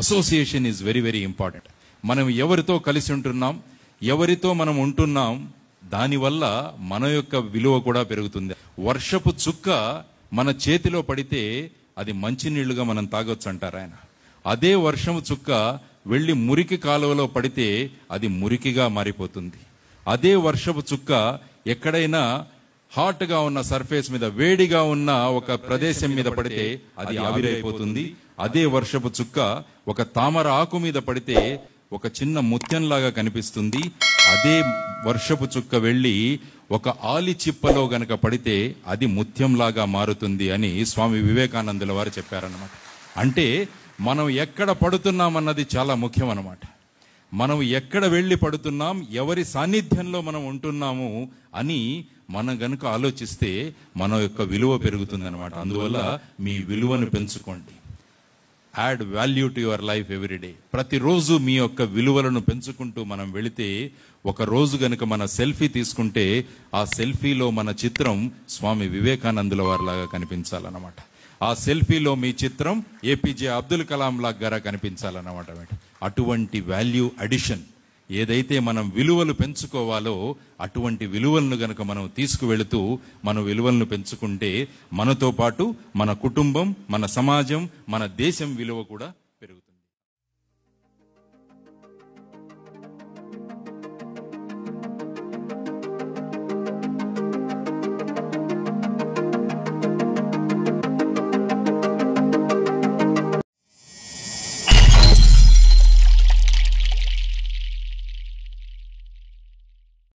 association is very very important మనం ఎవరితో కలిసి ఉంటున్నాం ఎవరితో మనం ఉంటున్నాం దానివల్ల మన యొక్క విలువ కూడా పెరుగుతుంది వర్షపు చుక్క మన చేతిలో పడితే అది మంచినీళ్లుగా మనం తాగొచ్చు అంటారు ఆయన అదే వర్షము చుక్క వెళ్ళి మురికి కాలువలో పడితే అది మురికిగా మారిపోతుంది అదే వర్షపు చుక్క ఎక్కడైనా గా ఉన్న సర్ఫేస్ మీద వేడిగా ఉన్న ఒక ప్రదేశం మీద పడితే అది ఆవిరైపోతుంది అదే వర్షపు చుక్క ఒక తామర ఆకు మీద పడితే ఒక చిన్న ముత్యంలాగా కనిపిస్తుంది అదే వర్షపు చుక్క వెళ్ళి ఒక ఆలి చిప్పలో గనక పడితే అది ముత్యంలాగా మారుతుంది అని స్వామి వివేకానందుల వారు చెప్పారన్నమాట అంటే మనం ఎక్కడ పడుతున్నామన్నది చాలా ముఖ్యం అన్నమాట మనం ఎక్కడ వెళ్ళి పడుతున్నాం ఎవరి సాన్నిధ్యంలో మనం ఉంటున్నాము అని మనం గనుక ఆలోచిస్తే మన యొక్క విలువ పెరుగుతుందనమాట అందువల్ల మీ విలువను పెంచుకోండి add value to your life everyday ప్రతిరోజు మీ యొక్క విలువలను పెంచుకుంటూ మనం వెళితే ఒక రోజు గనుక మన సెల్ఫీ తీసుకుంటే ఆ సెల్ఫీలో మన చిత్రం స్వామి వివేకానందుల వారిలాగా కనిపించాలన్నమాట ఆ సెల్ఫీలో మీ చిత్రం ఏపీజే అబ్దుల్ కలాం లాగా కనిపించాలన్నమాట అటువంటి వాల్యూ అడిషన్ ఏదైతే మనం విలువలు పెంచుకోవాలో అటువంటి విలువలను గనక మనం తీసుకువెళుతూ మన విలువలను పెంచుకుంటే మనతో పాటు మన కుటుంబం మన సమాజం మన దేశం విలువ కూడా